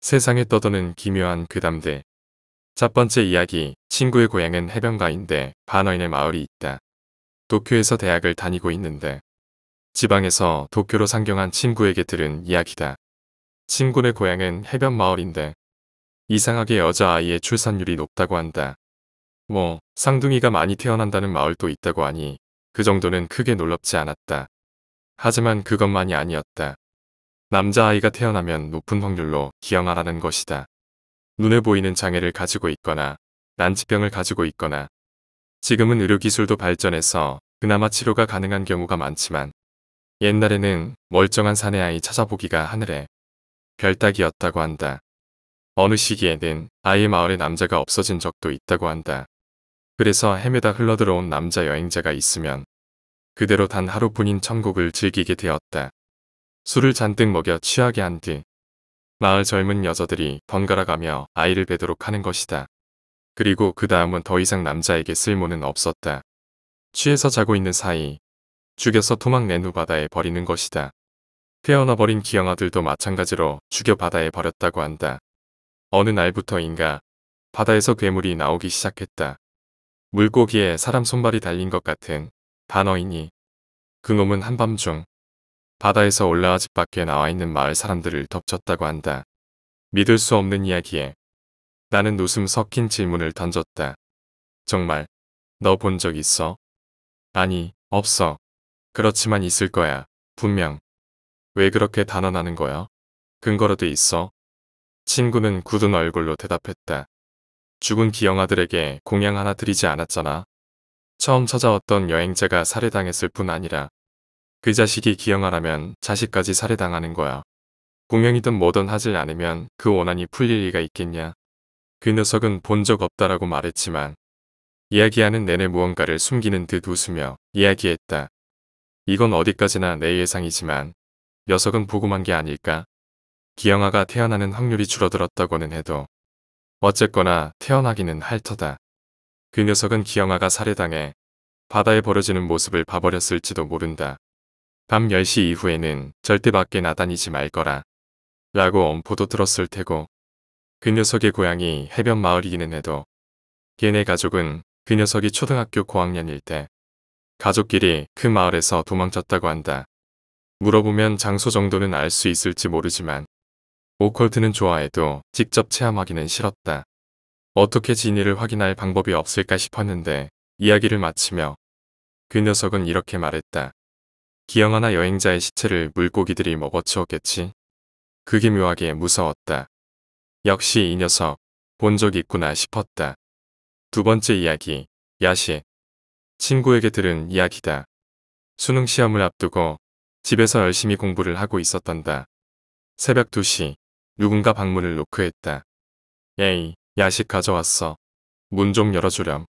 세상에 떠도는 기묘한 그담대첫 번째 이야기, 친구의 고향은 해변가인데 반어인의 마을이 있다. 도쿄에서 대학을 다니고 있는데 지방에서 도쿄로 상경한 친구에게 들은 이야기다. 친구네 고향은 해변 마을인데 이상하게 여자아이의 출산율이 높다고 한다. 뭐 쌍둥이가 많이 태어난다는 마을도 있다고 하니 그 정도는 크게 놀랍지 않았다. 하지만 그것만이 아니었다. 남자아이가 태어나면 높은 확률로 기형아라는 것이다. 눈에 보이는 장애를 가지고 있거나 난치병을 가지고 있거나 지금은 의료기술도 발전해서 그나마 치료가 가능한 경우가 많지만 옛날에는 멀쩡한 사내아이 찾아보기가 하늘에 별따기였다고 한다. 어느 시기에는 아이의 마을에 남자가 없어진 적도 있다고 한다. 그래서 헤매다 흘러들어온 남자 여행자가 있으면 그대로 단 하루뿐인 천국을 즐기게 되었다. 술을 잔뜩 먹여 취하게 한 뒤 마을 젊은 여자들이 번갈아 가며 아이를 뵈도록 하는 것이다. 그리고 그 다음은 더 이상 남자에게 쓸모는 없었다. 취해서 자고 있는 사이 죽여서 토막낸 후 바다에 버리는 것이다. 태어나버린 기형아들도 마찬가지로 죽여 바다에 버렸다고 한다. 어느 날부터인가 바다에서 괴물이 나오기 시작했다. 물고기에 사람 손발이 달린 것 같은 단어이니 그놈은 한밤중 바다에서 올라와 집 밖에 나와 있는 마을 사람들을 덮쳤다고 한다. 믿을 수 없는 이야기에 나는 웃음 섞인 질문을 던졌다. 정말 너 본 적 있어? 아니 없어. 그렇지만 있을 거야. 분명. 왜 그렇게 단언하는 거야? 근거로 도 있어? 친구는 굳은 얼굴로 대답했다. 죽은 기영아들에게 공양 하나 드리지 않았잖아. 처음 찾아왔던 여행자가 살해당했을 뿐 아니라 그 자식이 기형아라면 자식까지 살해당하는 거야. 공명이든 뭐든 하질 않으면 그 원한이 풀릴 리가 있겠냐. 그 녀석은 본 적 없다라고 말했지만 이야기하는 내내 무언가를 숨기는 듯 웃으며 이야기했다. 이건 어디까지나 내 예상이지만 녀석은 보고만 게 아닐까? 기영아가 태어나는 확률이 줄어들었다고는 해도 어쨌거나 태어나기는 할 터다. 그 녀석은 기영아가 살해당해 바다에 버려지는 모습을 봐버렸을지도 모른다. 밤 10시 이후에는 절대 밖에 나다니지 말거라. 라고 엄포도 들었을 테고 그 녀석의 고향이 해변 마을이기는 해도 걔네 가족은 그 녀석이 초등학교 고학년일 때 가족끼리 그 마을에서 도망쳤다고 한다. 물어보면 장소 정도는 알 수 있을지 모르지만 오컬트는 좋아해도 직접 체험하기는 싫었다. 어떻게 진위를 확인할 방법이 없을까 싶었는데 이야기를 마치며 그 녀석은 이렇게 말했다. 기영아나 여행자의 시체를 물고기들이 먹어치웠겠지. 그게 묘하게 무서웠다. 역시 이 녀석 본 적 있구나 싶었다. 두 번째 이야기, 야식. 친구에게 들은 이야기다. 수능 시험을 앞두고 집에서 열심히 공부를 하고 있었던다. 새벽 2시 누군가 방문을 노크했다. 에이, 야식 가져왔어. 문 좀 열어주렴.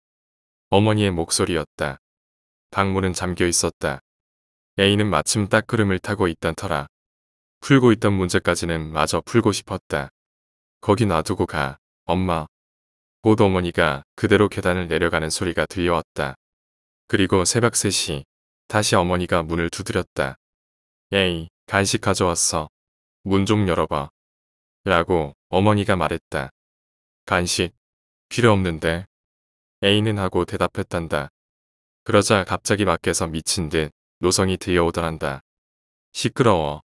어머니의 목소리였다. 방문은 잠겨 있었다. A는 마침 딱 그름을 타고 있던 터라. 풀고 있던 문제까지는 마저 풀고 싶었다. 거기 놔두고 가, 엄마. 곧 어머니가 그대로 계단을 내려가는 소리가 들려왔다. 그리고 새벽 3시 다시 어머니가 문을 두드렸다. 에이, 간식 가져왔어. 문 좀 열어봐. 라고 어머니가 말했다. 간식, 필요 없는데. 에이는 하고 대답했단다. 그러자 갑자기 밖에서 미친 듯 노성이 들려오더란다. 시끄러워.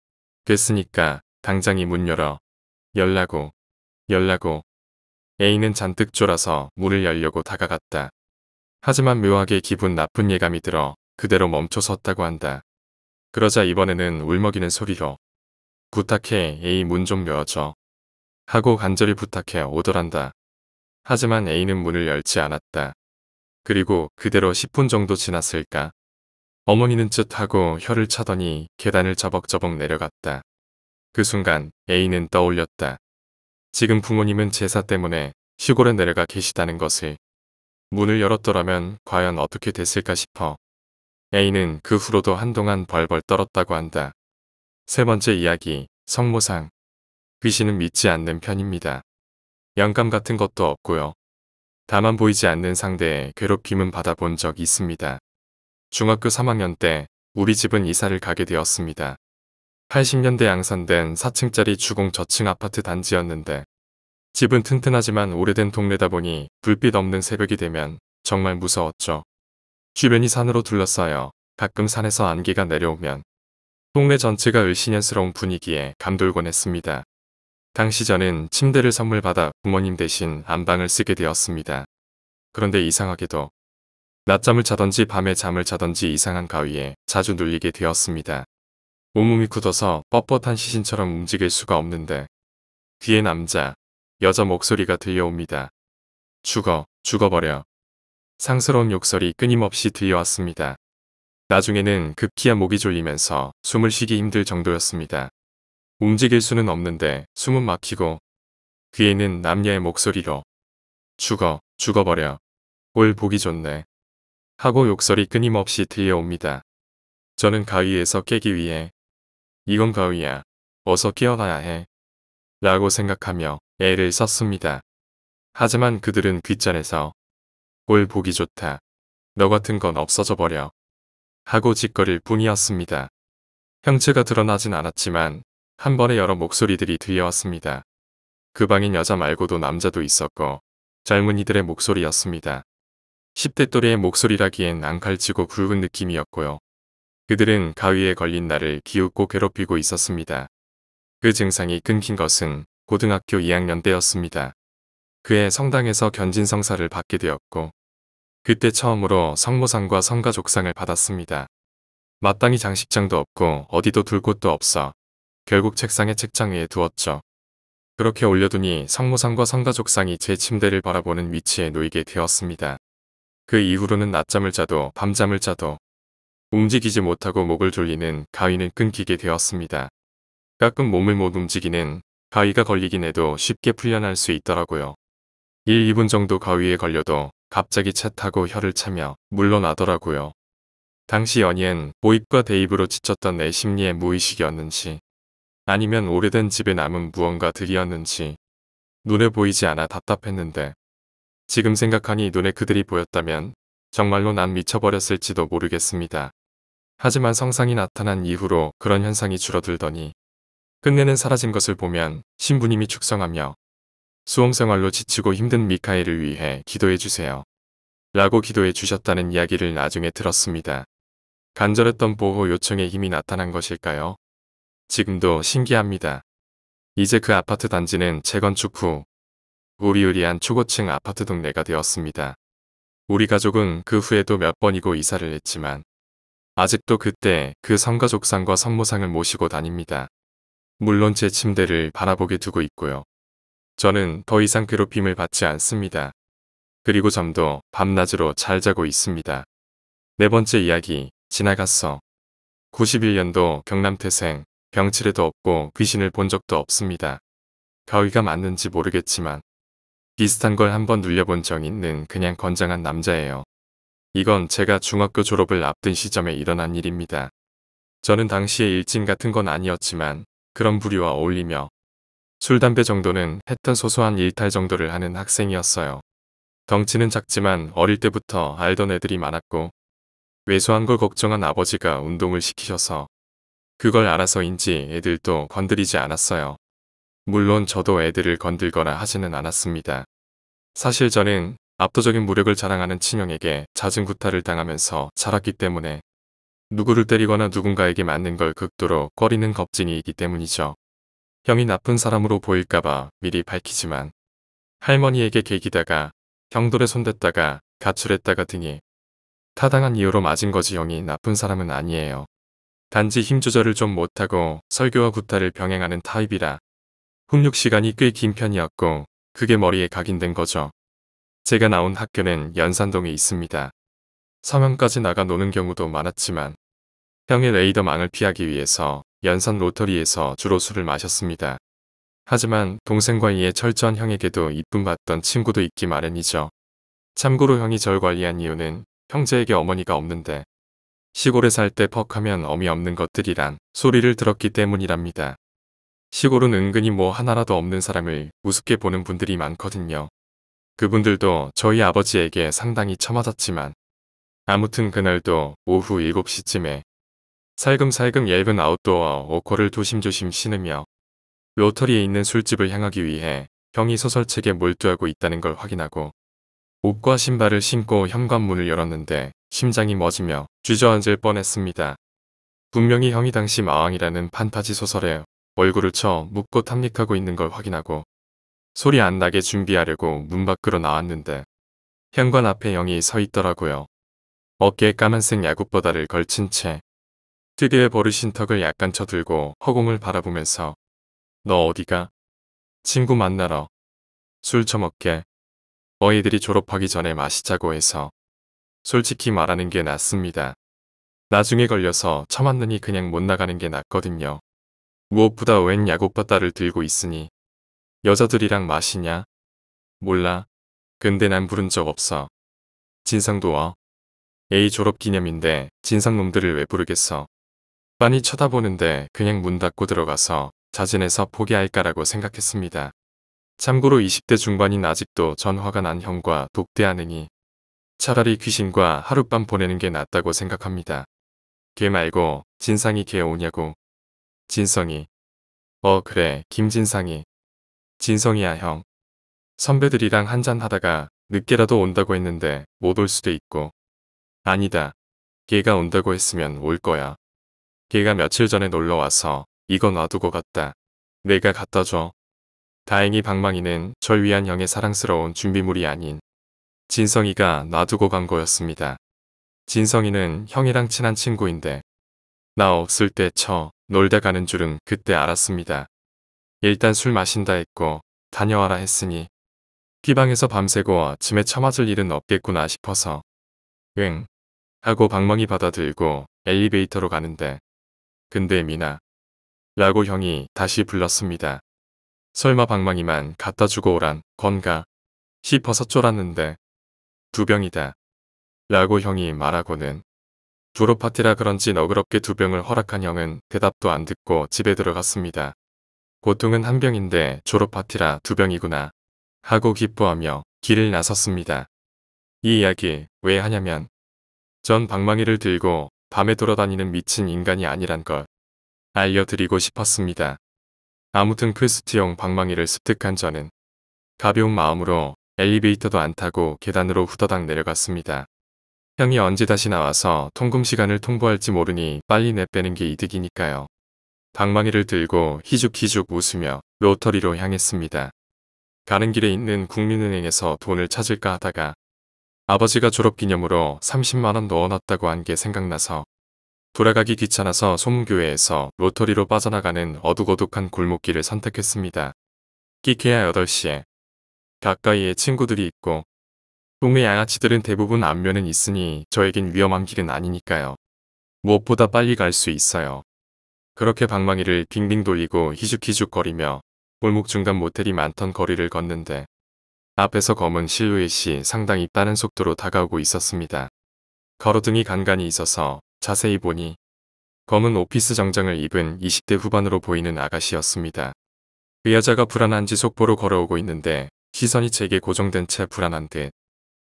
됐으니까 당장 이 문 열어. 열라고. 열라고. A는 잔뜩 졸아서 문을 열려고 다가갔다. 하지만 묘하게 기분 나쁜 예감이 들어 그대로 멈춰 섰다고 한다. 그러자 이번에는 울먹이는 소리로 부탁해 A 문좀 열어줘. 하고 간절히 부탁해 오더란다. 하지만 A는 문을 열지 않았다. 그리고 그대로 10분 정도 지났을까? 어머니는 쯧 하고 혀를 차더니 계단을 저벅저벅 내려갔다. 그 순간 A는 떠올렸다. 지금 부모님은 제사 때문에 시골에 내려가 계시다는 것을 문을 열었더라면 과연 어떻게 됐을까 싶어. A는 그 후로도 한동안 벌벌 떨었다고 한다. 세 번째 이야기, 성모상. 귀신은 믿지 않는 편입니다. 영감 같은 것도 없고요. 다만 보이지 않는 상대의 괴롭힘은 받아본 적 있습니다. 중학교 3학년 때 우리 집은 이사를 가게 되었습니다. 80년대 양산된 4층짜리 주공 저층 아파트 단지였는데 집은 튼튼하지만 오래된 동네다 보니 불빛 없는 새벽이 되면 정말 무서웠죠. 주변이 산으로 둘러싸여 가끔 산에서 안개가 내려오면 동네 전체가 을신연스러운 분위기에 감돌곤 했습니다. 당시 저는 침대를 선물 받아 부모님 대신 안방을 쓰게 되었습니다. 그런데 이상하게도 낮잠을 자던지 밤에 잠을 자던지 이상한 가위에 자주 눌리게 되었습니다. 온몸이 굳어서 뻣뻣한 시신처럼 움직일 수가 없는데 귀에 남자, 여자 목소리가 들려옵니다. 죽어, 죽어버려. 상스러운 욕설이 끊임없이 들려왔습니다. 나중에는 급기야 목이 졸리면서 숨을 쉬기 힘들 정도였습니다. 움직일 수는 없는데 숨은 막히고 귀에는 남녀의 목소리로 죽어, 죽어버려. 올 보기 좋네. 하고 욕설이 끊임없이 들려옵니다. 저는 가위에서 깨기 위해 이건 가위야. 어서 깨어나야 해. 라고 생각하며 애를 썼습니다. 하지만 그들은 귓잔에서 꼴 보기 좋다. 너 같은 건 없어져 버려. 하고 짓거릴 뿐이었습니다. 형체가 드러나진 않았지만 한 번에 여러 목소리들이 들려왔습니다. 그 방인 여자 말고도 남자도 있었고 젊은이들의 목소리였습니다. 10대 또래의 목소리라기엔 앙칼치고 굵은 느낌이었고요. 그들은 가위에 걸린 나를 기웃고 괴롭히고 있었습니다. 그 증상이 끊긴 것은 고등학교 2학년 때였습니다. 그해 성당에서 견진성사를 받게 되었고 그때 처음으로 성모상과 성가족상을 받았습니다. 마땅히 장식장도 없고 어디도 둘 곳도 없어 결국 책상에 책장 위에 두었죠. 그렇게 올려두니 성모상과 성가족상이 제 침대를 바라보는 위치에 놓이게 되었습니다. 그 이후로는 낮잠을 자도 밤잠을 자도 움직이지 못하고 목을 졸리는 가위는 끊기게 되었습니다. 가끔 몸을 못 움직이는 가위가 걸리긴 해도 쉽게 풀려날 수 있더라고요. 1, 2분 정도 가위에 걸려도 갑자기 차 타고 혀를 차며 물러나더라고요. 당시 연이엔 보입과 대입으로 지쳤던 내 심리의 무의식이었는지 아니면 오래된 집에 남은 무언가들이었는지 눈에 보이지 않아 답답했는데 지금 생각하니 눈에 그들이 보였다면 정말로 난 미쳐버렸을지도 모르겠습니다. 하지만 성상이 나타난 이후로 그런 현상이 줄어들더니 끝내는 사라진 것을 보면 신부님이 축성하며 수험생활로 지치고 힘든 미카엘을 위해 기도해주세요. 라고 기도해 주셨다는 이야기를 나중에 들었습니다. 간절했던 보호 요청에 힘이 나타난 것일까요? 지금도 신기합니다. 이제 그 아파트 단지는 재건축 후 우리 우리한 초고층 아파트 동네가 되었습니다. 우리 가족은 그 후에도 몇 번이고 이사를 했지만 아직도 그때 그 성가족상과 성모상을 모시고 다닙니다. 물론 제 침대를 바라보게 두고 있고요. 저는 더 이상 괴롭힘을 받지 않습니다. 그리고 잠도 밤낮으로 잘 자고 있습니다. 네 번째 이야기, 지나갔어. 91년도 경남 태생, 병치레도 없고 귀신을 본 적도 없습니다. 가위가 맞는지 모르겠지만 비슷한 걸 한번 눌려본 적 있는 그냥 건장한 남자예요. 이건 제가 중학교 졸업을 앞둔 시점에 일어난 일입니다. 저는 당시에 일진 같은 건 아니었지만 그런 부류와 어울리며 술, 담배 정도는 했던 소소한 일탈 정도를 하는 학생이었어요. 덩치는 작지만 어릴 때부터 알던 애들이 많았고 왜소한 걸 걱정한 아버지가 운동을 시키셔서 그걸 알아서인지 애들도 건드리지 않았어요. 물론 저도 애들을 건들거나 하지는 않았습니다. 사실 저는 압도적인 무력을 자랑하는 친형에게 잦은 구타를 당하면서 자랐기 때문에 누구를 때리거나 누군가에게 맞는 걸 극도로 꺼리는 겁쟁이 이기 때문이죠. 형이 나쁜 사람으로 보일까봐 미리 밝히지만 할머니에게 개기다가 형돌에 손댔다가 가출했다가 등이 타당한 이유로 맞은 거지 형이 나쁜 사람은 아니에요. 단지 힘 조절을 좀 못하고 설교와 구타를 병행하는 타입이라 훈육 시간이 꽤 긴 편이었고 그게 머리에 각인된 거죠. 제가 나온 학교는 연산동에 있습니다. 서면까지 나가 노는 경우도 많았지만 형의 레이더망을 피하기 위해서 연산 로터리에서 주로 술을 마셨습니다. 하지만 동생과 이에 철저한 형에게도 이쁨 받던 친구도 있기 마련이죠. 참고로 형이 절 관리한 이유는 형제에게 어머니가 없는데 시골에 살 때 퍽하면 어미 없는 것들이란 소리를 들었기 때문이랍니다. 시골은 은근히 뭐 하나라도 없는 사람을 우습게 보는 분들이 많거든요. 그분들도 저희 아버지에게 상당히 처맞았지만 아무튼 그날도 오후 7시쯤에 살금살금 얇은 아웃도어 오커를 조심조심 신으며 로터리에 있는 술집을 향하기 위해 병이 소설책에 몰두하고 있다는 걸 확인하고 옷과 신발을 신고 현관문을 열었는데 심장이 멎으며 주저앉을 뻔했습니다. 분명히 형이 당시 마왕이라는 판타지 소설에 얼굴을 쳐 묻고 탐닉하고 있는 걸 확인하고 소리 안 나게 준비하려고 문 밖으로 나왔는데 현관 앞에 영이 서 있더라고요. 어깨에 까만색 야구보다를 걸친 채 특유의 버릇신 턱을 약간 쳐들고 허공을 바라보면서 너 어디가? 친구 만나러 술 처먹게 어이들이 졸업하기 전에 마시자고 해서 솔직히 말하는 게 낫습니다. 나중에 걸려서 처맞느니 그냥 못 나가는 게 낫거든요. 무엇보다 웬 야곱과 딸을 들고 있으니 여자들이랑 마시냐? 몰라. 근데 난 부른 적 없어. 진상도 와. 어. A 졸업 기념인데 진상놈들을 왜 부르겠어. 빤히 쳐다보는데 그냥 문 닫고 들어가서 자진해서 포기할까라고 생각했습니다. 참고로 20대 중반인 아직도 전화가 난 형과 독대하느니 차라리 귀신과 하룻밤 보내는 게 낫다고 생각합니다. 걔 말고 진상이 걔 오냐고 진성이. 어 그래 김진상이. 진성이야 형. 선배들이랑 한잔 하다가 늦게라도 온다고 했는데 못 올 수도 있고. 아니다. 걔가 온다고 했으면 올 거야. 걔가 며칠 전에 놀러 와서 이거 놔두고 갔다. 내가 갖다 줘. 다행히 방망이는 절 위한 형의 사랑스러운 준비물이 아닌 진성이가 놔두고 간 거였습니다. 진성이는 형이랑 친한 친구인데 나 없을 때 쳐 놀다 가는 줄은 그때 알았습니다. 일단 술 마신다 했고 다녀와라 했으니 피방에서 밤새고 아침에 처맞을 일은 없겠구나 싶어서 응 하고 방망이 받아들고 엘리베이터로 가는데 근데 미나 라고 형이 다시 불렀습니다. 설마 방망이만 갖다 주고 오란 건가 싶어서 쫄았는데 두 병이다 라고 형이 말하고는 졸업파티라 그런지 너그럽게 두 병을 허락한 형은 대답도 안 듣고 집에 들어갔습니다. 고통은한 병인데 졸업파티라 두 병이구나 하고 기뻐하며 길을 나섰습니다. 이 이야기 왜 하냐면 전 방망이를 들고 밤에 돌아다니는 미친 인간이 아니란 것 알려드리고 싶었습니다. 아무튼 퀘스트용 방망이를 습득한 저는 가벼운 마음으로 엘리베이터도 안 타고 계단으로 후다닥 내려갔습니다. 형이 언제 다시 나와서 통금 시간을 통보할지 모르니 빨리 내빼는 게 이득이니까요. 방망이를 들고 희죽희죽 웃으며 로터리로 향했습니다. 가는 길에 있는 국민은행에서 돈을 찾을까 하다가 아버지가 졸업기념으로 30만원 넣어놨다고 한 게 생각나서 돌아가기 귀찮아서 소문교회에서 로터리로 빠져나가는 어둑어둑한 골목길을 선택했습니다. 끼케야 8시에 가까이에 친구들이 있고 동네 양아치들은 대부분 안면은 있으니 저에겐 위험한 길은 아니니까요. 무엇보다 빨리 갈 수 있어요. 그렇게 방망이를 빙빙 돌리고 히죽히죽 거리며 골목 중간 모텔이 많던 거리를 걷는데 앞에서 검은 실루엣이 상당히 빠른 속도로 다가오고 있었습니다. 가로등이 간간히 있어서 자세히 보니 검은 오피스 정장을 입은 20대 후반으로 보이는 아가씨였습니다. 그 여자가 불안한지 속보로 걸어오고 있는데 시선이 제게 고정된 채 불안한 듯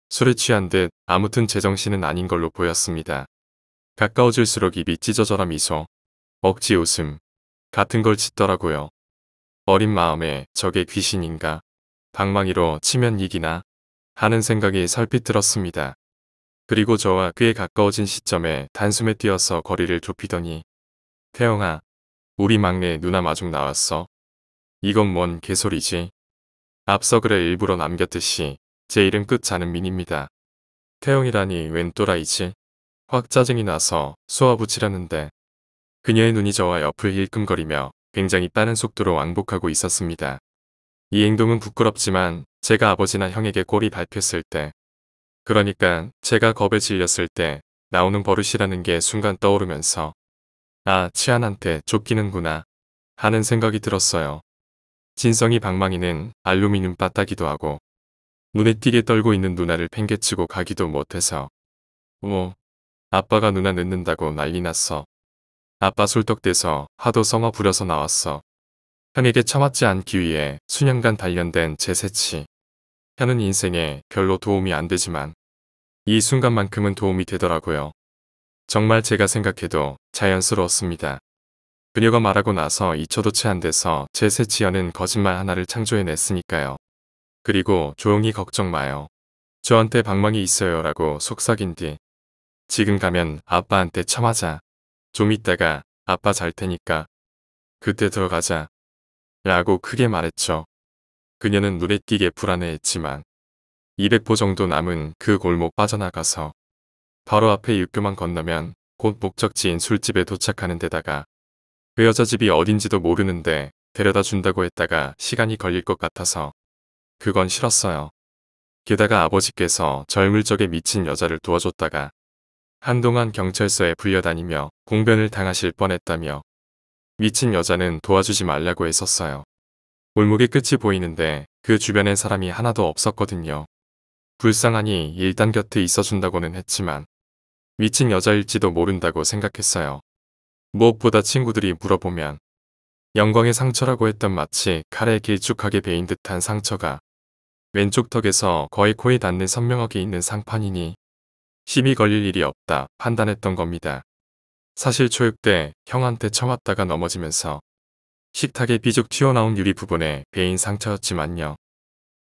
술에 취한 듯 아무튼 제정신은 아닌 걸로 보였습니다. 가까워질수록 입이 찢어져라 미소, 억지 웃음 같은 걸 짓더라고요. 어린 마음에 저게 귀신인가, 방망이로 치면 이기나 하는 생각이 살핏 들었습니다. 그리고 저와 꽤 가까워진 시점에 단숨에 뛰어서 거리를 좁히더니 태영아, 우리 막내 누나 마중 나왔어. 이건 뭔 개소리지? 앞서 글에 일부러 남겼듯이 제 이름 끝 자는민입니다. 태영이라니 웬 또라이지? 확 짜증이 나서 쏘아붙이라는데 그녀의 눈이 저와 옆을 일끔거리며 굉장히 빠른 속도로 왕복하고 있었습니다. 이 행동은 부끄럽지만 제가 아버지나 형에게 꼴이 밟혔을 때 그러니까 제가 겁에 질렸을 때 나오는 버릇이라는 게 순간 떠오르면서 아 치안한테 쫓기는구나 하는 생각이 들었어요. 진성이 방망이는 알루미늄 빠따기도 하고 눈에 띄게 떨고 있는 누나를 팽개치고 가기도 못해서 뭐 아빠가 누나 늦는다고 난리 났어. 아빠 술떡대서 하도 성어 부려서 나왔어. 현에게 처맞지 않기 위해 수년간 단련된 제세치. 현은 인생에 별로 도움이 안 되지만 이 순간만큼은 도움이 되더라고요. 정말 제가 생각해도 자연스러웠습니다. 그녀가 말하고 나서 이초도채 안 돼서 제세치현은 거짓말 하나를 창조해냈으니까요. 그리고 조용히 걱정 마요. 저한테 방망이 있어요 라고 속삭인 뒤 지금 가면 아빠한테 참하자. 좀 있다가 아빠 잘 테니까 그때 들어가자 라고 크게 말했죠. 그녀는 눈에 띄게 불안해했지만 200보 정도 남은 그 골목 빠져나가서 바로 앞에 육교만 건너면 곧 목적지인 술집에 도착하는 데다가 그 여자 집이 어딘지도 모르는데 데려다 준다고 했다가 시간이 걸릴 것 같아서 그건 싫었어요. 게다가 아버지께서 젊을 적에 미친 여자를 도와줬다가 한동안 경찰서에 불려다니며 공변을 당하실 뻔했다며 미친 여자는 도와주지 말라고 했었어요. 골목의 끝이 보이는데 그주변엔 사람이 하나도 없었거든요. 불쌍하니 일단 곁에 있어준다고는 했지만 미친 여자일지도 모른다고 생각했어요. 무엇보다 친구들이 물어보면 영광의 상처라고 했던 마치 칼에 길쭉하게 베인 듯한 상처가 왼쪽 턱에서 거의 코에 닿는 선명하게 있는 상판이니 힘이 걸릴 일이 없다 판단했던 겁니다. 사실 초육 때 형한테 쳐맞다가 넘어지면서 식탁에 비죽 튀어나온 유리 부분에 베인 상처였지만요.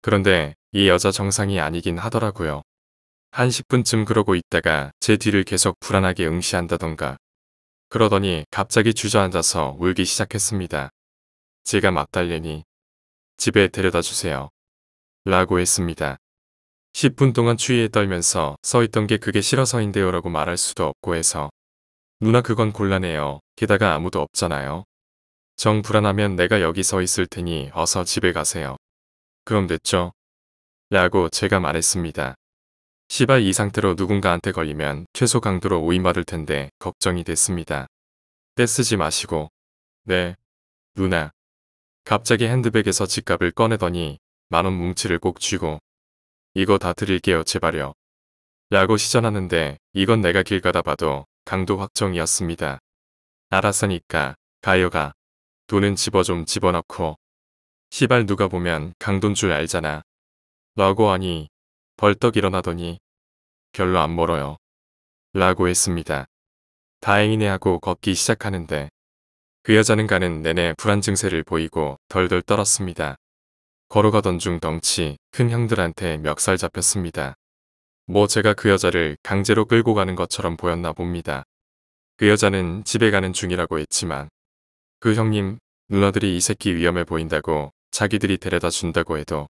그런데 이 여자 정상이 아니긴 하더라고요. 한 10분쯤 그러고 있다가 제 뒤를 계속 불안하게 응시한다던가 그러더니 갑자기 주저앉아서 울기 시작했습니다. 제가 막달리니 집에 데려다 주세요. 라고 했습니다. 10분 동안 추위에 떨면서 써있던 게 그게 싫어서인데요 라고 말할 수도 없고 해서 누나 그건 곤란해요. 게다가 아무도 없잖아요. 정 불안하면 내가 여기 서 있을 테니 어서 집에 가세요. 그럼 됐죠? 라고 제가 말했습니다. 시발 이 상태로 누군가한테 걸리면 최소 강도로 오이 마를 텐데 걱정이 됐습니다. 떼쓰지 마시고 네 누나 갑자기 핸드백에서 지갑을 꺼내더니 만원 뭉치를 꼭 쥐고 이거 다 드릴게요 제발요. 라고 시전하는데 이건 내가 길 가다 봐도 강도 확정이었습니다. 알았으니까 가여가 돈은 집어 좀 집어넣고 시발 누가 보면 강돈 줄 알잖아. 라고 하니 벌떡 일어나더니 별로 안 멀어요. 라고 했습니다. 다행이네 하고 걷기 시작하는데 그 여자는 가는 내내 불안 증세를 보이고 덜덜 떨었습니다. 걸어가던 중 덩치 큰 형들한테 멱살 잡혔습니다. 뭐 제가 그 여자를 강제로 끌고 가는 것처럼 보였나 봅니다. 그 여자는 집에 가는 중이라고 했지만 그 형님 누나들이 이 새끼 위험해 보인다고 자기들이 데려다 준다고 해도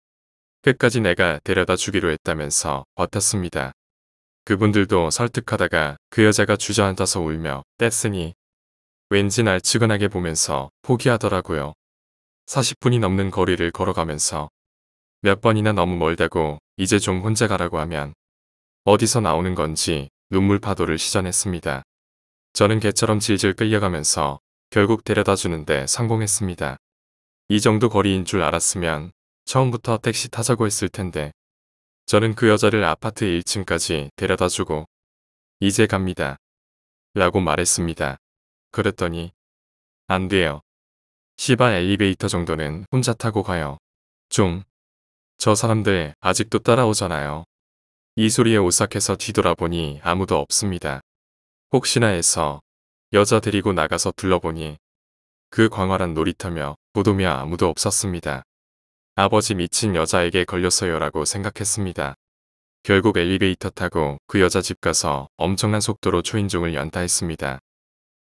끝까지 내가 데려다 주기로 했다면서 버텼습니다. 그분들도 설득하다가 그 여자가 주저앉아서 울며 뗐으니 왠지 날 측은하게 보면서 포기하더라고요. 40분이 넘는 거리를 걸어가면서 몇 번이나 너무 멀다고 이제 좀 혼자 가라고 하면 어디서 나오는 건지 눈물 파도를 시전했습니다. 저는 개처럼 질질 끌려가면서 결국 데려다 주는데 성공했습니다. 이 정도 거리인 줄 알았으면 처음부터 택시 타자고 했을 텐데 저는 그 여자를 아파트 1층까지 데려다 주고 이제 갑니다. 라고 말했습니다. 그랬더니 안 돼요. 시바 엘리베이터 정도는 혼자 타고 가요. 좀. 저 사람들 아직도 따라오잖아요. 이 소리에 오싹해서 뒤돌아보니 아무도 없습니다. 혹시나 해서 여자 데리고 나가서 둘러보니 그 광활한 놀이터며 무도며 아무도 없었습니다. 아버지 미친 여자에게 걸렸어요라고 생각했습니다. 결국 엘리베이터 타고 그 여자 집 가서 엄청난 속도로 초인종을 연타했습니다.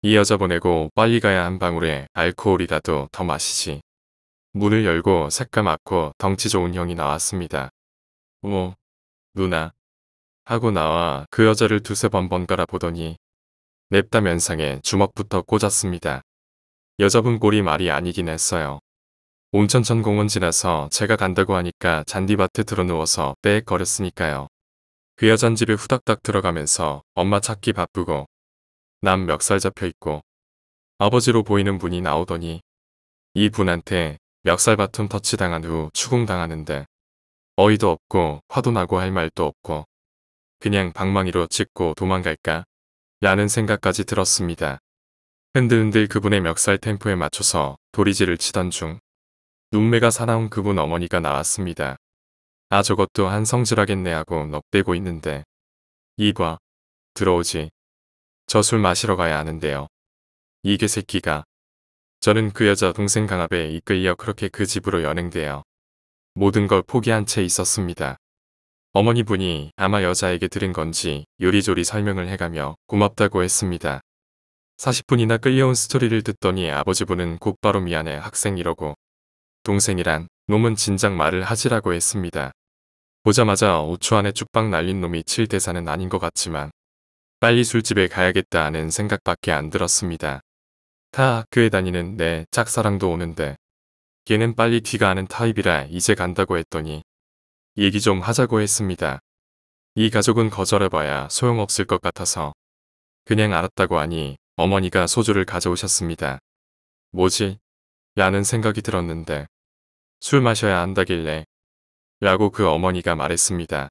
이 여자 보내고 빨리 가야 한 방울에 알코올이라도 더 마시지. 문을 열고 새까맣고 덩치 좋은 형이 나왔습니다. 오, 누나. 하고 나와 그 여자를 두세 번 번갈아 보더니 냅다 면상에 주먹부터 꽂았습니다. 여자분 꼴이 말이 아니긴 했어요. 온천천 공원 지나서 제가 간다고 하니까 잔디밭에 들어누워서 빼거렸으니까요. 그 여잔 집에 후닥닥 들어가면서 엄마 찾기 바쁘고 남멱살 잡혀 있고 아버지로 보이는 분이 나오더니 이 분한테 멱살바툼 터치당한 후 추궁당하는데 어이도 없고 화도 나고 할 말도 없고 그냥 방망이로 찍고 도망갈까? 라는 생각까지 들었습니다. 흔들흔들 그분의 멱살 템포에 맞춰서 도리지를 치던 중 눈매가 사나운 그분 어머니가 나왔습니다. 아 저것도 한 성질하겠네 하고 넋대고 있는데 이과 들어오지 저술 마시러 가야 하는데요. 이 개새끼가. 저는 그 여자 동생 강압에 이끌려 그렇게 그 집으로 연행되어 모든 걸 포기한 채 있었습니다. 어머니분이 아마 여자에게 들은 건지 요리조리 설명을 해가며 고맙다고 했습니다. 40분이나 끌려온 스토리를 듣더니 아버지분은 곧바로 미안해 학생이라고 동생이란 놈은 진작 말을 하지라고 했습니다. 보자마자 5초 안에 쭉박 날린 놈이 칠 대사는 아닌 것 같지만 빨리 술집에 가야겠다 하는 생각밖에 안 들었습니다. 타 학교에 다니는 내 짝사랑도 오는데 걔는 빨리 티가 아는 타입이라 이제 간다고 했더니 얘기 좀 하자고 했습니다. 이 가족은 거절해봐야 소용없을 것 같아서 그냥 알았다고 하니 어머니가 소주를 가져오셨습니다. 뭐지? 라는 생각이 들었는데 술 마셔야 한다길래 라고 그 어머니가 말했습니다.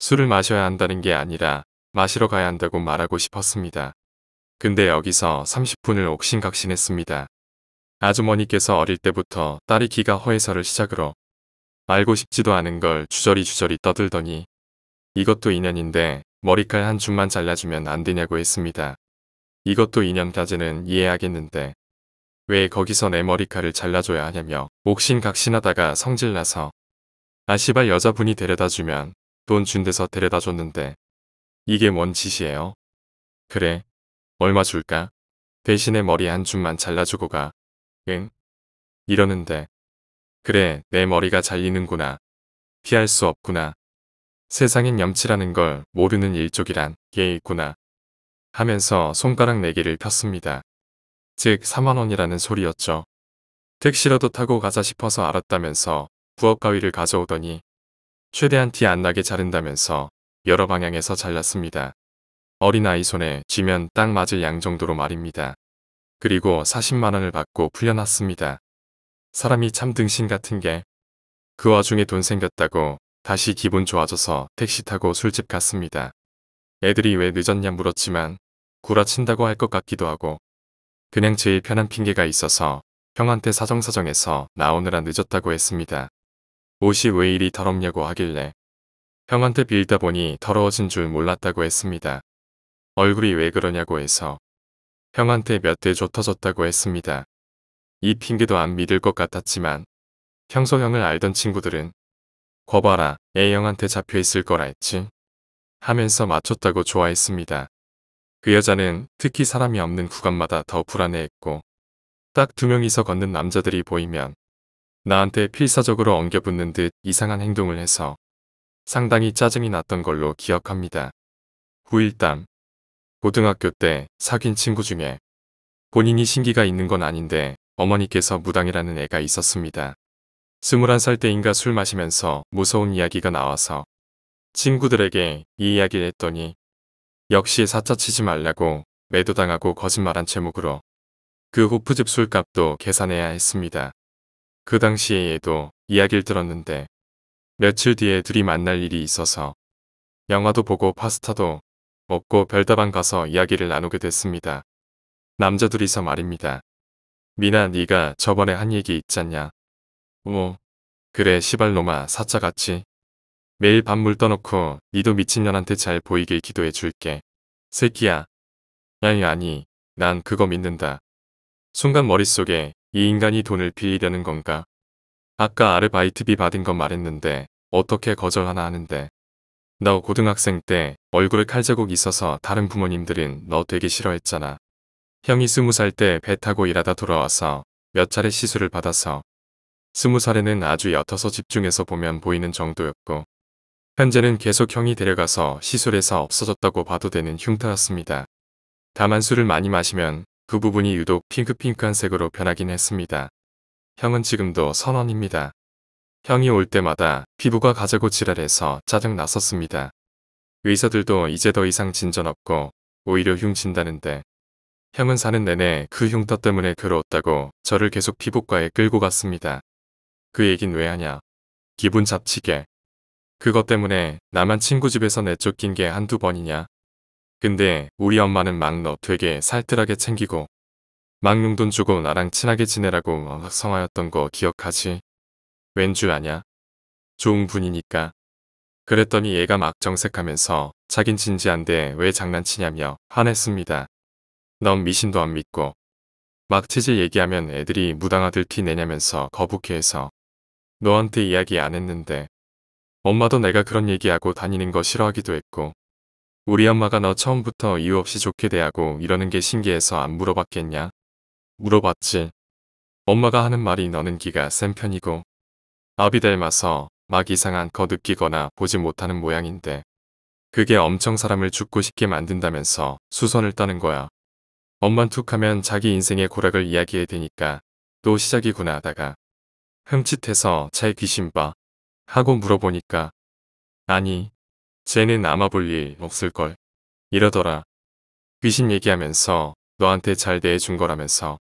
술을 마셔야 한다는 게 아니라 마시러 가야 한다고 말하고 싶었습니다. 근데 여기서 30분을 옥신각신했습니다. 아주머니께서 어릴 때부터 딸이 기가 허해서를 시작으로 알고 싶지도 않은 걸 주저리주저리 떠들더니 이것도 인연인데 머리칼 한 줌만 잘라주면 안 되냐고 했습니다. 이것도 인연까지는 이해하겠는데 왜 거기서 내 머리칼을 잘라줘야 하냐며 옥신각신하다가 성질나서 아시발 여자분이 데려다주면 돈준 데서 데려다줬는데 이게 뭔 짓이에요? 그래. 얼마 줄까? 대신에 머리 한 줌만 잘라주고 가. 응? 이러는데. 그래, 내 머리가 잘리는구나. 피할 수 없구나. 세상엔 염치라는 걸 모르는 일족이란 게 있구나. 하면서 손가락 내기를 네 폈습니다. 즉 3만원이라는 소리였죠. 택시라도 타고 가자 싶어서 알았다면서 부엌 가위를 가져오더니 최대한 티 안 나게 자른다면서 여러 방향에서 잘랐습니다. 어린아이 손에 쥐면 딱 맞을 양 정도로 말입니다. 그리고 40만원을 받고 풀려났습니다. 사람이 참 등신 같은 게 그 와중에 돈 생겼다고 다시 기분 좋아져서 택시 타고 술집 갔습니다. 애들이 왜 늦었냐 물었지만 구라친다고 할 것 같기도 하고 그냥 제일 편한 핑계가 있어서 형한테 사정사정해서 나오느라 늦었다고 했습니다. 옷이 왜 이리 더럽냐고 하길래 형한테 빌다 보니 더러워진 줄 몰랐다고 했습니다. 얼굴이 왜 그러냐고 해서 형한테 몇대 조터졌다고 했습니다. 이 핑계도 안 믿을 것 같았지만 평소 형을 알던 친구들은 거봐라 애형한테 잡혀있을 거라 했지 하면서 맞췄다고 좋아했습니다. 그 여자는 특히 사람이 없는 구간마다 더 불안해했고 딱 두 명이서 걷는 남자들이 보이면 나한테 필사적으로 엉겨붙는 듯 이상한 행동을 해서 상당히 짜증이 났던 걸로 기억합니다. 후일담 고등학교 때 사귄 친구 중에 본인이 신기가 있는 건 아닌데 어머니께서 무당이라는 애가 있었습니다. 21살 때인가 술 마시면서 무서운 이야기가 나와서 친구들에게 이 이야기를 했더니 역시 사짜치지 말라고 매도당하고 거짓말한 제목으로 그 호프집 술값도 계산해야 했습니다. 그 당시에도 얘 이야기를 들었는데 며칠 뒤에 둘이 만날 일이 있어서 영화도 보고 파스타도 먹고 별다방 가서 이야기를 나누게 됐습니다. 남자 둘이서 말입니다. 미나 네가 저번에 한 얘기 있잖냐. 뭐 그래 시발놈아 사짜같이 매일 밥물 떠놓고 니도 미친년한테 잘 보이길 기도해 줄게. 새끼야. 아니 아니 난 그거 믿는다. 순간 머릿속에 이 인간이 돈을 빌리려는 건가 아까 아르바이트비 받은 건 말했는데 어떻게 거절하나 하는데 너 고등학생 때 얼굴에 칼자국 있어서 다른 부모님들은 너 되게 싫어했잖아. 형이 스무 살 때 배 타고 일하다 돌아와서 몇 차례 시술을 받아서 스무 살에는 아주 옅어서 집중해서 보면 보이는 정도였고 현재는 계속 형이 데려가서 시술해서 없어졌다고 봐도 되는 흉터였습니다. 다만 술을 많이 마시면 그 부분이 유독 핑크핑크한 색으로 변하긴 했습니다. 형은 지금도 선원입니다. 형이 올 때마다 피부가 가자고 지랄해서 짜증났었습니다. 의사들도 이제 더 이상 진전 없고 오히려 흉친다는데 형은 사는 내내 그 흉터 때문에 괴로웠다고 저를 계속 피부과에 끌고 갔습니다. 그 얘긴 왜 하냐. 기분 잡치게. 그것 때문에 나만 친구 집에서 내쫓긴 게 한두 번이냐. 근데 우리 엄마는 막 너 되게 살뜰하게 챙기고 막 용돈 주고 나랑 친하게 지내라고 악성하였던 어, 거 기억하지? 왠 줄 아냐? 좋은 분이니까. 그랬더니 얘가 막 정색하면서 자긴 진지한데 왜 장난치냐며 화냈습니다. 넌 미신도 안 믿고. 막체질 얘기하면 애들이 무당아들 티 내냐면서 거북해해서 너한테 이야기 안 했는데 엄마도 내가 그런 얘기하고 다니는 거 싫어하기도 했고 우리 엄마가 너 처음부터 이유 없이 좋게 대하고 이러는 게 신기해서 안 물어봤겠냐? 물어봤지. 엄마가 하는 말이 너는 기가 센 편이고 아비 닮아서 막 이상한 거 느끼거나 보지 못하는 모양인데 그게 엄청 사람을 죽고 싶게 만든다면서 수선을 따는 거야. 엄만 툭하면 자기 인생의 고락을 이야기해 대니까 또 시작이구나 하다가 흠칫해서 잘 귀신 봐 하고 물어보니까 아니 쟤는 아마 볼 일 없을걸 이러더라. 귀신 얘기하면서 너한테 잘 대해준 거라면서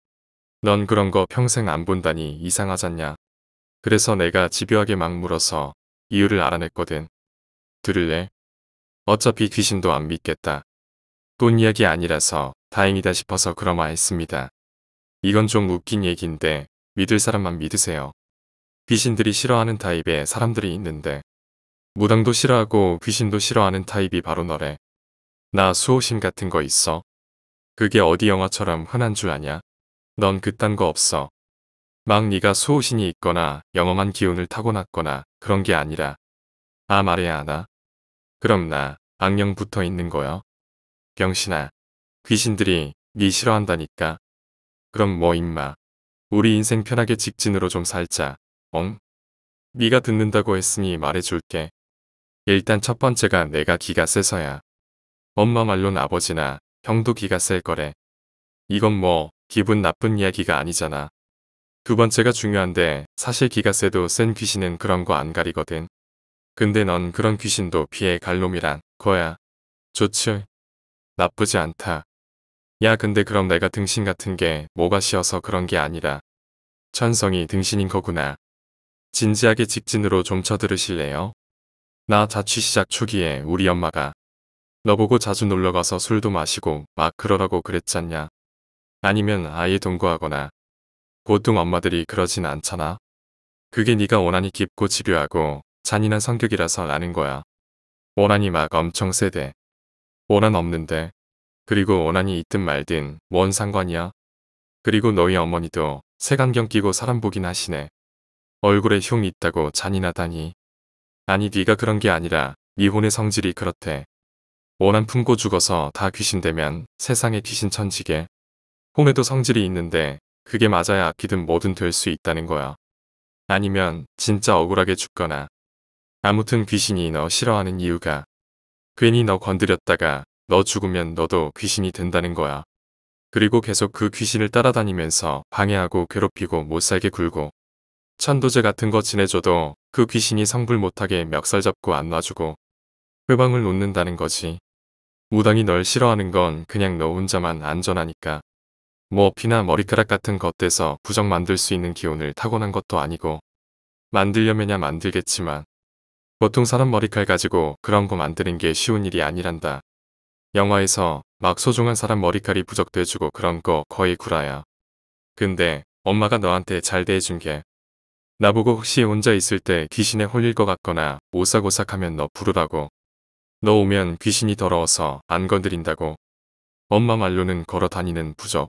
넌 그런 거 평생 안 본다니 이상하잖냐. 그래서 내가 집요하게 막 물어서 이유를 알아냈거든. 들을래? 어차피 귀신도 안 믿겠다. 돈 이야기 아니라서 다행이다 싶어서 그러마 했습니다. 이건 좀 웃긴 얘기인데 믿을 사람만 믿으세요. 귀신들이 싫어하는 타입의 사람들이 있는데 무당도 싫어하고 귀신도 싫어하는 타입이 바로 너래. 나수호심 같은 거 있어? 그게 어디 영화처럼 흔한 줄 아냐? 넌 그딴 거 없어. 막 네가 수호신이 있거나 영험한 기운을 타고났거나 그런 게 아니라 아 말해야 하나? 그럼 나 악령 붙어 있는 거야? 병신아. 귀신들이 네 싫어한다니까. 그럼 뭐 임마. 우리 인생 편하게 직진으로 좀 살자. 엉? 네가 듣는다고 했으니 말해줄게. 일단 첫 번째가 내가 기가 세서야. 엄마 말론 아버지나 형도 기가 셀 거래. 이건 뭐 기분 나쁜 이야기가 아니잖아. 두 번째가 중요한데 사실 기가 세도 센 귀신은 그런 거 안 가리거든. 근데 넌 그런 귀신도 피해갈 놈이란 거야. 좋지? 나쁘지 않다. 야 근데 그럼 내가 등신 같은 게 뭐가 쉬어서 그런 게 아니라 천성이 등신인 거구나. 진지하게 직진으로 좀 쳐들으실래요? 나 자취 시작 초기에 우리 엄마가 너 보고 자주 놀러가서 술도 마시고 막 그러라고 그랬잖냐. 아니면 아예 동거하거나 보통 엄마들이 그러진 않잖아. 그게 네가 원한이 깊고 집요하고 잔인한 성격이라서 라는 거야. 원한이 막 엄청 세대. 원한 없는데. 그리고 원한이 있든 말든 뭔 상관이야. 그리고 너희 어머니도 색안경 끼고 사람 보긴 하시네. 얼굴에 흉 있다고 잔인하다니. 아니 네가 그런 게 아니라 미혼의 네 성질이 그렇대. 원한 품고 죽어서 다 귀신되면 세상에 귀신 천지게. 홈에도 성질이 있는데 그게 맞아야 악기든 뭐든 될 수 있다는 거야. 아니면 진짜 억울하게 죽거나. 아무튼 귀신이 너 싫어하는 이유가 괜히 너 건드렸다가 너 죽으면 너도 귀신이 된다는 거야. 그리고 계속 그 귀신을 따라다니면서 방해하고 괴롭히고 못살게 굴고 천도제 같은 거 지내줘도 그 귀신이 성불 못하게 멱살 잡고 안 놔주고 회방을 놓는다는 거지. 무당이 널 싫어하는 건 그냥 너 혼자만 안전하니까. 뭐 피나 머리카락 같은 것 떼서 부적 만들 수 있는 기운을 타고난 것도 아니고 만들려면야 만들겠지만 보통 사람 머리칼 가지고 그런 거 만드는 게 쉬운 일이 아니란다. 영화에서 막 소중한 사람 머리칼이 부적 돼주고 그런 거 거의 구라야. 근데 엄마가 너한테 잘 대해준 게 나보고 혹시 혼자 있을 때 귀신에 홀릴 것 같거나 오싹오싹하면 너 부르라고. 너 오면 귀신이 더러워서 안 건드린다고. 엄마 말로는 걸어 다니는 부적.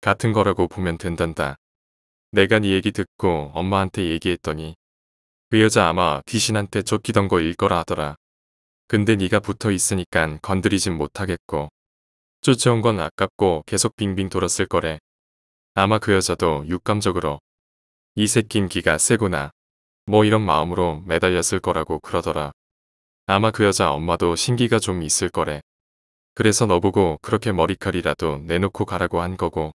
같은 거라고 보면 된단다. 내가 네 얘기 듣고 엄마한테 얘기했더니 그 여자 아마 귀신한테 쫓기던 거일 거라 하더라. 근데 네가 붙어 있으니깐 건드리진 못하겠고 쫓아온 건 아깝고 계속 빙빙 돌았을 거래. 아마 그 여자도 육감적으로 이 새낀 기가 세구나 뭐 이런 마음으로 매달렸을 거라고 그러더라. 아마 그 여자 엄마도 신기가 좀 있을 거래. 그래서 너보고 그렇게 머리칼이라도 내놓고 가라고 한 거고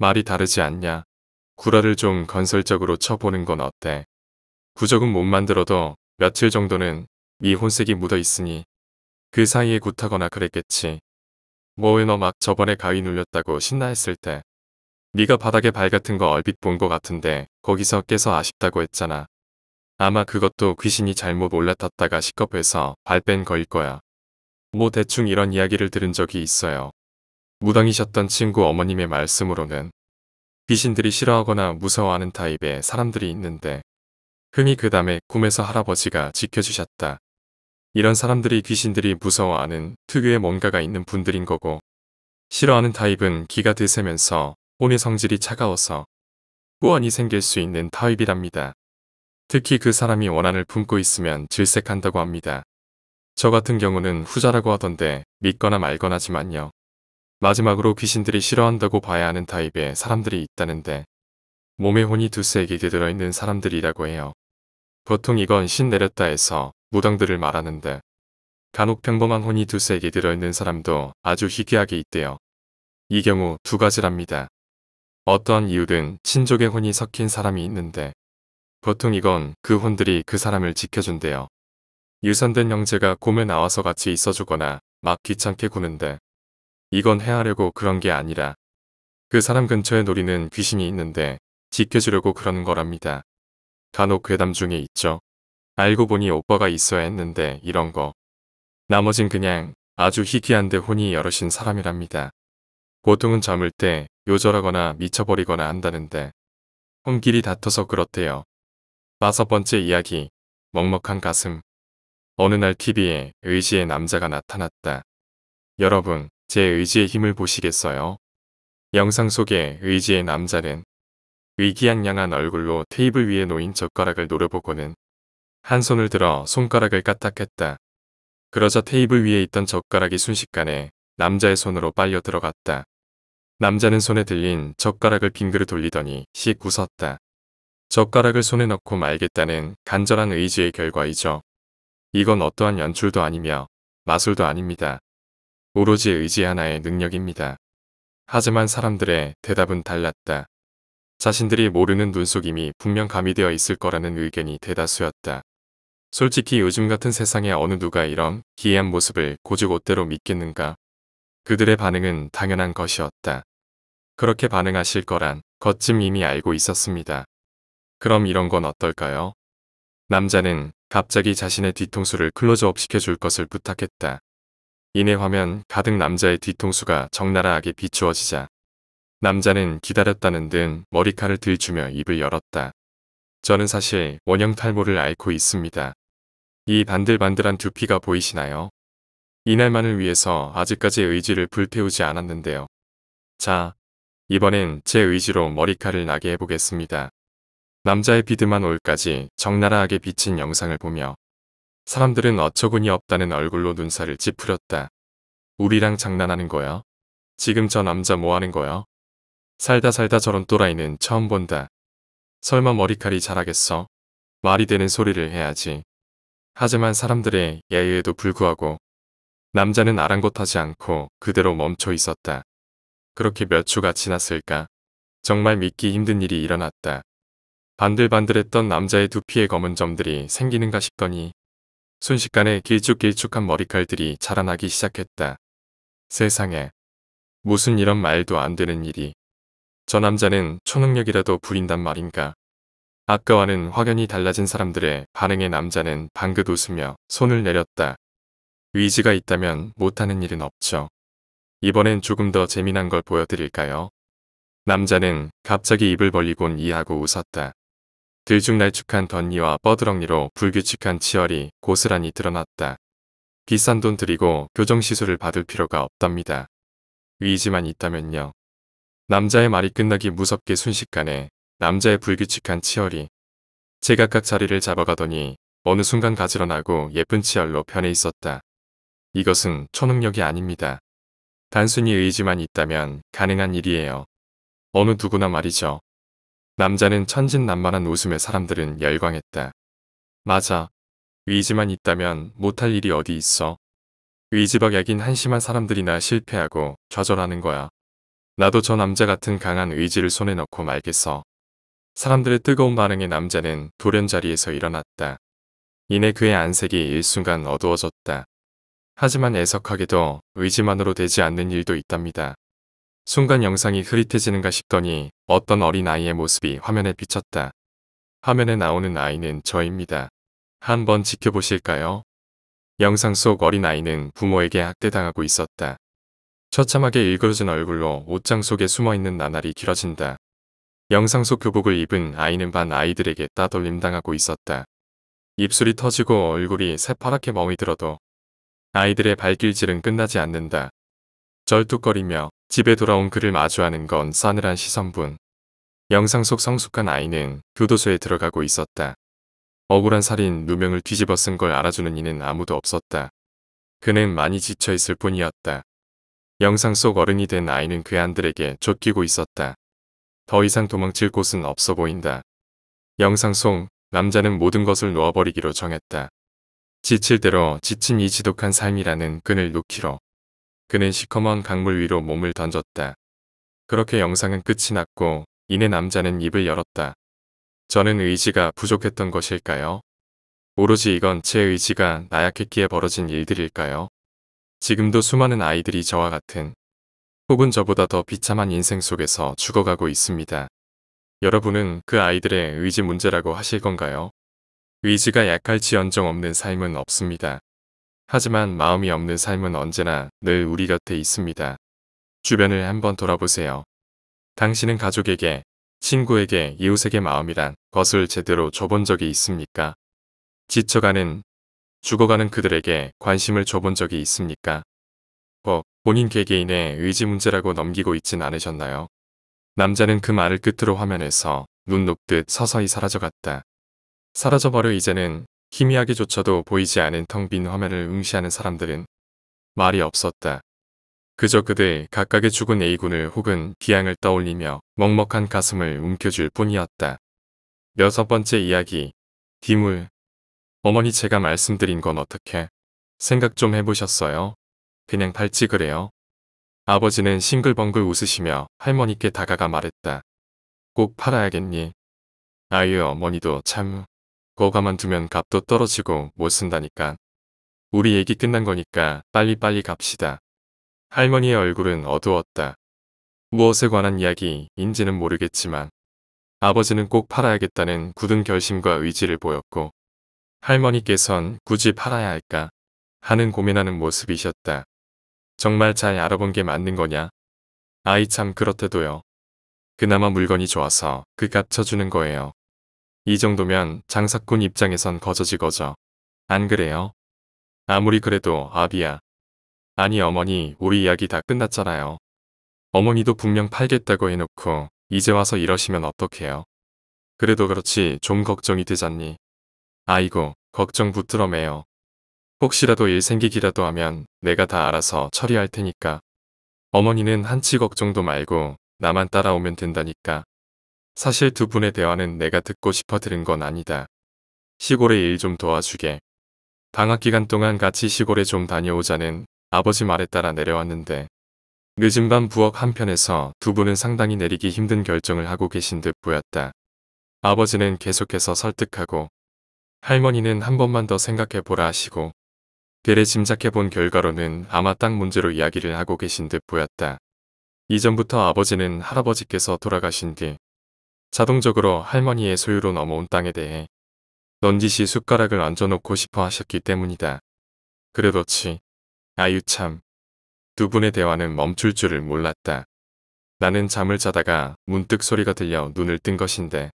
말이 다르지 않냐. 구라를 좀 건설적으로 쳐보는 건 어때? 구적은 못 만들어도 며칠 정도는 미 혼색이 묻어 있으니 그 사이에 굿하거나 그랬겠지. 뭐에 너 막 저번에 가위 눌렸다고 신나했을 때 네가 바닥에 발 같은 거 얼핏 본 것 같은데 거기서 깨서 아쉽다고 했잖아. 아마 그것도 귀신이 잘못 올라탔다가 식겁해서발 뺀 거일 거야. 뭐 대충 이런 이야기를 들은 적이 있어요. 무당이셨던 친구 어머님의 말씀으로는 귀신들이 싫어하거나 무서워하는 타입의 사람들이 있는데 흠이그 다음에 꿈에서 할아버지가 지켜주셨다. 이런 사람들이 귀신들이 무서워하는 특유의 뭔가가 있는 분들인 거고 싫어하는 타입은 기가 드세면서 혼의 성질이 차가워서 후원이 생길 수 있는 타입이랍니다. 특히 그 사람이 원한을 품고 있으면 질색한다고 합니다. 저 같은 경우는 후자라고 하던데 믿거나 말거나지만요. 마지막으로 귀신들이 싫어한다고 봐야 하는 타입의 사람들이 있다는데 몸에 혼이 두세에 되들어있는 사람들이라고 해요. 보통 이건 신 내렸다 해서 무당들을 말하는데 간혹 평범한 혼이 두세에게 들어있는 사람도 아주 희귀하게 있대요. 이 경우 두 가지랍니다. 어떠한 이유든 친족의 혼이 섞인 사람이 있는데 보통 이건 그 혼들이 그 사람을 지켜준대요. 유산된 형제가 곰에 나와서 같이 있어주거나 막 귀찮게 구는데 이건 해하려고 그런 게 아니라 그 사람 근처에 노리는 귀신이 있는데 지켜주려고 그러는 거랍니다. 간혹 괴담 중에 있죠. 알고 보니 오빠가 있어야 했는데 이런 거. 나머진 그냥 아주 희귀한데 혼이 여럿인 사람이랍니다. 보통은 잠을때 요절하거나 미쳐버리거나 한다는데 혼길이 다퉈서 그렇대요. 다섯 번째 이야기 먹먹한 가슴 어느 날 TV에 의지의 남자가 나타났다. 여러분 제 의지의 힘을 보시겠어요? 영상 속의 의지의 남자는 위기양양한 얼굴로 테이블 위에 놓인 젓가락을 노려보고는 한 손을 들어 손가락을 까딱했다. 그러자 테이블 위에 있던 젓가락이 순식간에 남자의 손으로 빨려 들어갔다. 남자는 손에 들린 젓가락을 빙그르 돌리더니 씩 웃었다. 젓가락을 손에 넣고 말겠다는 간절한 의지의 결과이죠. 이건 어떠한 연출도 아니며 마술도 아닙니다. 오로지 의지 하나의 능력입니다. 하지만 사람들의 대답은 달랐다. 자신들이 모르는 눈속임이 분명 가미되어 있을 거라는 의견이 대다수였다. 솔직히 요즘 같은 세상에 어느 누가 이런 기이한 모습을 고죽옷대로 믿겠는가. 그들의 반응은 당연한 것이었다. 그렇게 반응하실 거란 것쯤 이미 알고 있었습니다. 그럼 이런 건 어떨까요? 남자는 갑자기 자신의 뒤통수를 클로즈업 시켜줄 것을 부탁했다. 이내 화면 가득 남자의 뒤통수가 적나라하게 비추어지자 남자는 기다렸다는 듯 머리카락을 들추며 입을 열었다. 저는 사실 원형 탈모를 앓고 있습니다. 이 반들반들한 두피가 보이시나요? 이날만을 위해서 아직까지 의지를 불태우지 않았는데요. 자, 이번엔 제 의지로 머리카락을 나게 해보겠습니다. 남자의 비듬한 올까지 적나라하게 비친 영상을 보며 사람들은 어처구니 없다는 얼굴로 눈살을 찌푸렸다. 우리랑 장난하는 거야? 지금 저 남자 뭐하는 거야? 살다 살다 저런 또라이는 처음 본다. 설마 머리칼이 자라겠어? 말이 되는 소리를 해야지. 하지만 사람들의 예의에도 불구하고 남자는 아랑곳하지 않고 그대로 멈춰 있었다. 그렇게 몇 주가 지났을까? 정말 믿기 힘든 일이 일어났다. 반들반들했던 남자의 두피에 검은 점들이 생기는가 싶더니 순식간에 길쭉길쭉한 머리칼들이 자라나기 시작했다. 세상에 무슨 이런 말도 안 되는 일이. 저 남자는 초능력이라도 부린단 말인가. 아까와는 확연히 달라진 사람들의 반응에 남자는 방긋 웃으며 손을 내렸다. 의지가 있다면 못하는 일은 없죠. 이번엔 조금 더 재미난 걸 보여드릴까요? 남자는 갑자기 입을 벌리곤 이하고 웃었다. 들쭉날쭉한 덧니와 뻐드렁니로 불규칙한 치열이 고스란히 드러났다. 비싼 돈 들이고 교정시술을 받을 필요가 없답니다. 의지만 있다면요. 남자의 말이 끝나기 무섭게 순식간에 남자의 불규칙한 치열이 제각각 자리를 잡아가더니 어느 순간 가지런하고 예쁜 치열로 변해 있었다. 이것은 초능력이 아닙니다. 단순히 의지만 있다면 가능한 일이에요. 어느 누구나 말이죠. 남자는 천진난만한 웃음에 사람들은 열광했다. 맞아. 의지만 있다면 못할 일이 어디 있어. 의지박약인 한심한 사람들이나 실패하고 좌절하는 거야. 나도 저 남자 같은 강한 의지를 손에 넣고 말겠어. 사람들의 뜨거운 반응에 남자는 돌연 자리에서 일어났다. 이내 그의 안색이 일순간 어두워졌다. 하지만 애석하게도 의지만으로 되지 않는 일도 있답니다. 순간 영상이 흐릿해지는가 싶더니 어떤 어린아이의 모습이 화면에 비쳤다. 화면에 나오는 아이는 저입니다. 한번 지켜보실까요? 영상 속 어린아이는 부모에게 학대당하고 있었다. 처참하게 일그러진 얼굴로 옷장 속에 숨어있는 나날이 길어진다. 영상 속 교복을 입은 아이는 반 아이들에게 따돌림당하고 있었다. 입술이 터지고 얼굴이 새파랗게 멍이 들어도 아이들의 발길질은 끝나지 않는다. 절뚝거리며 집에 돌아온 그를 마주하는 건 싸늘한 시선분 영상 속 성숙한 아이는 교도소에 들어가고 있었다. 억울한 살인 누명을 뒤집어 쓴걸 알아주는 이는 아무도 없었다. 그는 많이 지쳐있을 뿐이었다. 영상 속 어른이 된 아이는 그 안들에게 쫓기고 있었다. 더 이상 도망칠 곳은 없어 보인다. 영상 속 남자는 모든 것을 놓아버리기로 정했다. 지칠 대로 지친 이 지독한 삶이라는 끈을 놓기로. 그는 시커먼 강물 위로 몸을 던졌다. 그렇게 영상은 끝이 났고 이내 남자는 입을 열었다. 저는 의지가 부족했던 것일까요? 오로지 이건 제 의지가 나약했기에 벌어진 일들일까요? 지금도 수많은 아이들이 저와 같은 혹은 저보다 더 비참한 인생 속에서 죽어가고 있습니다. 여러분은 그 아이들의 의지 문제라고 하실 건가요? 의지가 약할지언정 없는 삶은 없습니다. 하지만 마음이 없는 삶은 언제나 늘 우리 곁에 있습니다. 주변을 한번 돌아보세요. 당신은 가족에게, 친구에게, 이웃에게 마음이란 것을 제대로 줘본 적이 있습니까? 지쳐가는, 죽어가는 그들에게 관심을 줘본 적이 있습니까? 어, 본인 개개인의 의지 문제라고 넘기고 있진 않으셨나요? 남자는 그 말을 끝으로 화면에서 눈 녹듯 서서히 사라져갔다. 사라져버려 이제는 희미하게조차도 보이지 않은 텅 빈 화면을 응시하는 사람들은 말이 없었다. 그저 그대의 각각의 죽은 A군을 혹은 기양을 떠올리며 먹먹한 가슴을 움켜줄 뿐이었다. 여섯 번째 이야기. 디물. 어머니 제가 말씀드린 건 어떻게? 생각 좀 해보셨어요? 그냥 팔찌 그래요? 아버지는 싱글벙글 웃으시며 할머니께 다가가 말했다. 꼭 팔아야겠니? 아유 어머니도 참 그거 가만두면 값도 떨어지고 못 쓴다니까. 우리 얘기 끝난 거니까 빨리빨리 갑시다. 할머니의 얼굴은 어두웠다. 무엇에 관한 이야기인지는 모르겠지만 아버지는 꼭 팔아야겠다는 굳은 결심과 의지를 보였고 할머니께선 굳이 팔아야 할까 하는 고민하는 모습이셨다. 정말 잘 알아본 게 맞는 거냐? 아이 참 그렇대도요. 그나마 물건이 좋아서 그 값 쳐주는 거예요. 이 정도면 장사꾼 입장에선 거저지거져. 안 그래요? 아무리 그래도 아비야. 아니 어머니 우리 이야기 다 끝났잖아요. 어머니도 분명 팔겠다고 해놓고 이제 와서 이러시면 어떡해요. 그래도 그렇지 좀 걱정이 되잖니. 아이고 걱정 붙들어 매요. 혹시라도 일 생기기라도 하면 내가 다 알아서 처리할 테니까. 어머니는 한치 걱정도 말고 나만 따라오면 된다니까. 사실 두 분의 대화는 내가 듣고 싶어 들은 건 아니다. 시골에 일 좀 도와주게. 방학 기간 동안 같이 시골에 좀 다녀오자는 아버지 말에 따라 내려왔는데 늦은 밤 부엌 한편에서 두 분은 상당히 내리기 힘든 결정을 하고 계신 듯 보였다. 아버지는 계속해서 설득하고 할머니는 한 번만 더 생각해보라 하시고 대래 짐작해본 결과로는 아마 딱 문제로 이야기를 하고 계신 듯 보였다. 이전부터 아버지는 할아버지께서 돌아가신 뒤 자동적으로 할머니의 소유로 넘어온 땅에 대해 넌지시 숟가락을 얹어놓고 싶어 하셨기 때문이다. 그래도치 아유 참. 두 분의 대화는 멈출 줄을 몰랐다. 나는 잠을 자다가 문득 소리가 들려 눈을 뜬 것인데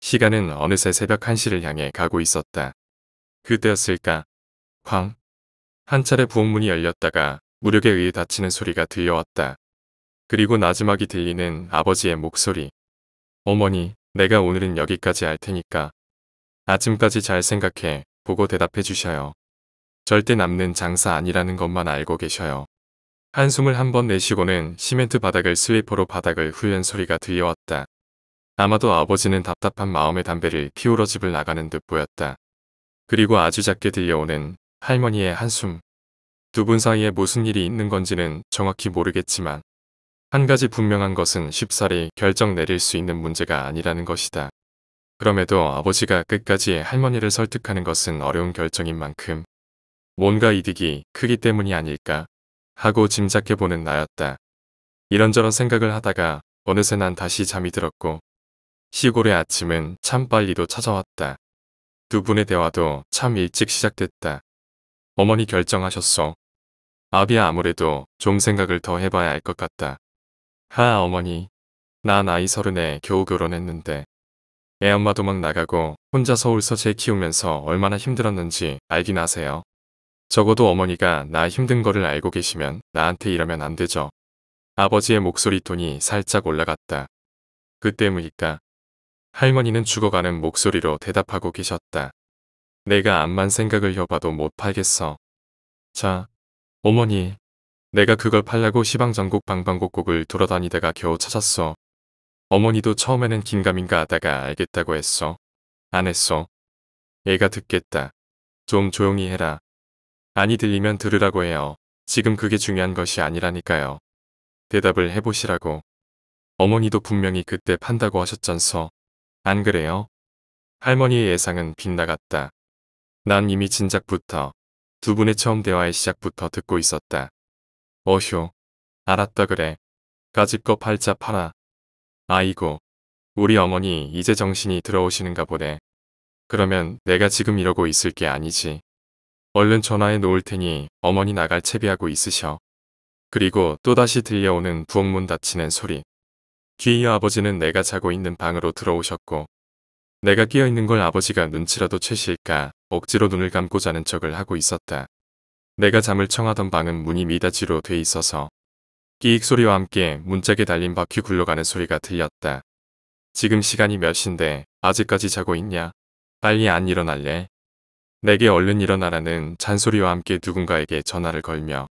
시간은 어느새 새벽 1시를 향해 가고 있었다. 그때였을까? 황? 한 차례 부엌문이 열렸다가 무력에 의해 닫히는 소리가 들려왔다. 그리고 마지막이 들리는 아버지의 목소리. 어머니, 내가 오늘은 여기까지 할 테니까 아침까지 잘 생각해 보고 대답해 주셔요. 절대 남는 장사 아니라는 것만 알고 계셔요. 한숨을 한 번 내쉬고는 시멘트 바닥을 스리퍼로 바닥을 후련 소리가 들려왔다. 아마도 아버지는 답답한 마음에 담배를 피우러 집을 나가는 듯 보였다. 그리고 아주 작게 들려오는 할머니의 한숨. 두 분 사이에 무슨 일이 있는 건지는 정확히 모르겠지만 한 가지 분명한 것은 쉽사리 결정 내릴 수 있는 문제가 아니라는 것이다. 그럼에도 아버지가 끝까지 할머니를 설득하는 것은 어려운 결정인 만큼 뭔가 이득이 크기 때문이 아닐까 하고 짐작해보는 나였다. 이런저런 생각을 하다가 어느새 난 다시 잠이 들었고 시골의 아침은 참 빨리도 찾아왔다. 두 분의 대화도 참 일찍 시작됐다. 어머니 결정하셨어. 아비야 아무래도 좀 생각을 더 해봐야 알 것 같다. 하 어머니 나 나이 서른에 겨우 결혼했는데 애엄마 도망 나가고 혼자 서울서 제 키우면서 얼마나 힘들었는지 알긴 아세요 적어도 어머니가 나 힘든 거를 알고 계시면 나한테 이러면 안 되죠. 아버지의 목소리 톤이 살짝 올라갔다. 그 때문일까? 할머니는 죽어가는 목소리로 대답하고 계셨다. 내가 암만 생각을 해봐도 못 팔겠어. 자, 어머니, 내가 그걸 팔라고 시방전국 방방곡곡을 돌아다니다가 겨우 찾았어. 어머니도 처음에는 긴가민가 하다가 알겠다고 했어. 안 했어. 애가 듣겠다. 좀 조용히 해라. 아니 들리면 들으라고 해요. 지금 그게 중요한 것이 아니라니까요. 대답을 해보시라고. 어머니도 분명히 그때 판다고 하셨잖서. 안 그래요? 할머니의 예상은 빗나갔다. 난 이미 진작부터 두 분의 처음 대화의 시작부터 듣고 있었다. 어휴, 알았다 그래. 까짓거 팔자 팔아. 아이고, 우리 어머니 이제 정신이 들어오시는가 보네. 그러면 내가 지금 이러고 있을 게 아니지. 얼른 전화해 놓을 테니 어머니 나갈 채비하고 있으셔. 그리고 또다시 들려오는 부엌문 닫히는 소리. 귀히 아버지는 내가 자고 있는 방으로 들어오셨고 내가 끼어있는 걸 아버지가 눈치라도 채실까 억지로 눈을 감고 자는 척을 하고 있었다. 내가 잠을 청하던 방은 문이 미닫이로 돼 있어서 끼익 소리와 함께 문짝에 달린 바퀴 굴러가는 소리가 들렸다. 지금 시간이 몇신데 아직까지 자고 있냐? 빨리 안 일어날래? 내게 얼른 일어나라는 잔소리와 함께 누군가에게 전화를 걸며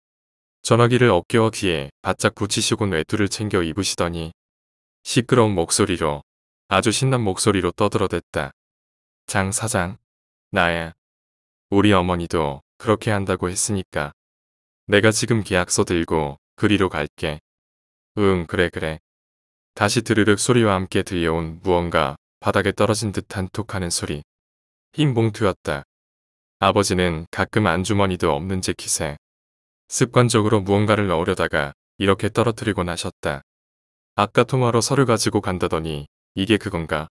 전화기를 어깨와 귀에 바짝 붙이시곤 외투를 챙겨 입으시더니 시끄러운 목소리로 아주 신난 목소리로 떠들어댔다. 장 사장, 나야. 우리 어머니도 그렇게 한다고 했으니까. 내가 지금 계약서 들고 그리로 갈게. 응 그래 그래. 다시 드르륵 소리와 함께 들려온 무언가 바닥에 떨어진 듯한 톡하는 소리. 흰 봉투였다. 아버지는 가끔 안주머니도 없는 재킷에 습관적으로 무언가를 넣으려다가 이렇게 떨어뜨리곤 하셨다. 아까 통화로 서류 가지고 간다더니 이게 그건가?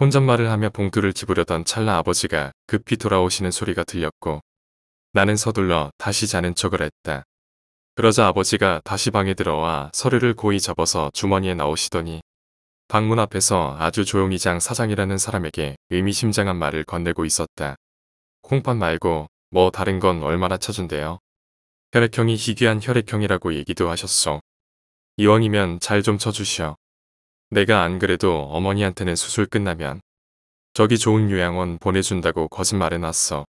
혼잣말을 하며 봉투를 집으려던 찰나 아버지가 급히 돌아오시는 소리가 들렸고 나는 서둘러 다시 자는 척을 했다. 그러자 아버지가 다시 방에 들어와 서류를 고이 접어서 주머니에 넣으시더니 방문 앞에서 아주 조용히 장 사장이라는 사람에게 의미심장한 말을 건네고 있었다. 콩팥 말고 뭐 다른 건 얼마나 쳐준대요. 혈액형이 희귀한 혈액형이라고 얘기도 하셨어. 이왕이면 잘 좀쳐주시 내가 안 그래도 어머니한테는 수술 끝나면 저기 좋은 요양원 보내준다고 거짓말해놨어.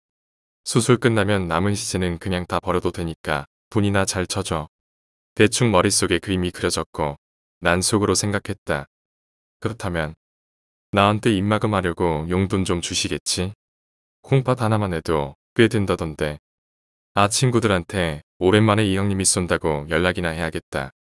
수술 끝나면 남은 시즌은 그냥 다 버려도 되니까 돈이나 잘 쳐줘. 대충 머릿속에 그림이 그려졌고 난 속으로 생각했다. 그렇다면 나한테 입마금 하려고 용돈 좀 주시겠지? 콩팥 하나만 해도 꽤 된다던데. 아 친구들한테 오랜만에 이 형님이 쏜다고 연락이나 해야겠다.